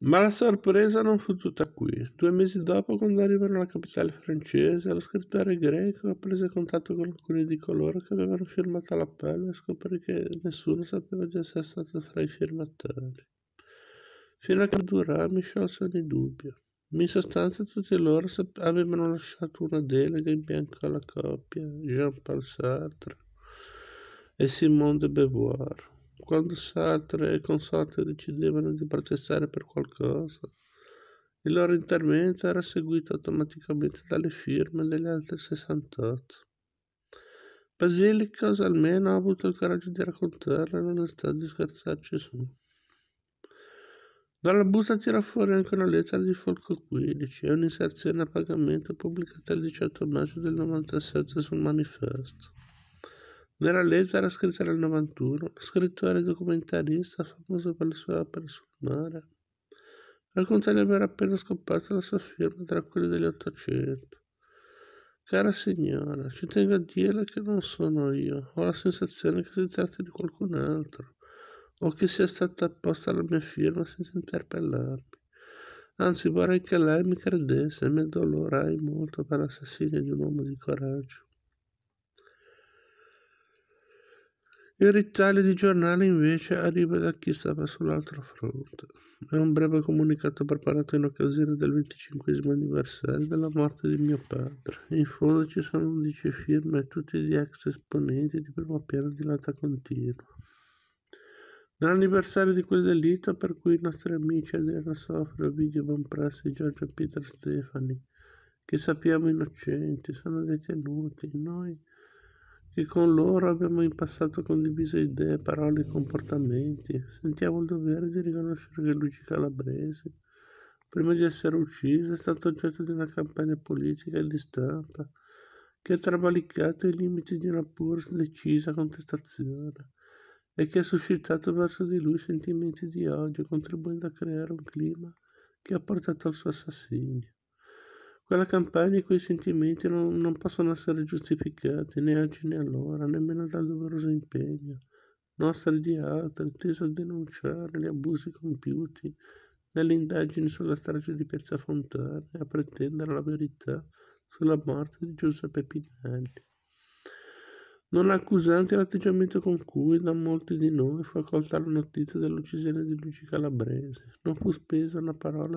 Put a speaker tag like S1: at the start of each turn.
S1: Ma la sorpresa non fu tutta qui. Due mesi dopo, quando arrivano alla capitale francese, lo scrittore greco prese contatto con alcuni di coloro che avevano firmato l'appello e scoprì che nessuno sapeva di essere stato tra i firmatori. Fino a che Durà mi sciolse ogni dubbio. In sostanza tutti loro avevano lasciato una delega in bianco alla coppia, Jean-Paul Sartre e Simone de Beauvoir quando altre consorte decidevano di protestare per qualcosa, il loro intervento era seguito automaticamente dalle firme delle altre 68. Basilicos almeno ha avuto il coraggio di raccontarlo e l'onestà di scherzarci su. Dalla busta tira fuori anche una lettera di Folco 15 e un'inserzione a pagamento pubblicata il 18 maggio del 97 sul manifesto. Nella lettera scritta nel 91, scrittore e documentarista famoso per le sue opere sul mare. Racconta di aver appena scoperto la sua firma tra quelli 800. Cara signora, ci tengo a dirle che non sono io, ho la sensazione che si tratti di qualcun altro, o che sia stata apposta la mia firma senza interpellarmi. Anzi, vorrei che lei mi credesse e mi addolorai molto per l'assassinio di un uomo di coraggio. Il rittaglio di giornale invece arriva da chi stava sull'altro fronte. È un breve comunicato preparato in occasione del 25 anniversario della morte di mio padre. In fondo ci sono 11 firme, tutti di ex esponenti di primo piano di lata continua. Dall'anniversario di quel delitto per cui i nostri amici Adriana Sofra, Ovidio Bonpressi e Giorgio Peter Stefani, che sappiamo innocenti, sono detenuti, noi che con loro abbiamo in passato condiviso idee, parole e comportamenti. Sentiamo il dovere di riconoscere che Luigi Calabrese, prima di essere ucciso, è stato oggetto di una campagna politica e di stampa che ha travalicato i limiti di una pur decisa contestazione e che ha suscitato verso di lui sentimenti di odio, contribuendo a creare un clima che ha portato al suo assassinio. Quella campagna e quei sentimenti non, non possono essere giustificati né oggi né allora, nemmeno dal doveroso impegno. Nostra di altri, teso a denunciare gli abusi compiuti nelle indagini sulla strage di Piazza Fontana e a pretendere la verità sulla morte di Giuseppe Pinelli. Non accusante l'atteggiamento con cui da molti di noi fu accolta la notizia dell'uccisione di Luigi Calabrese, non fu spesa una parola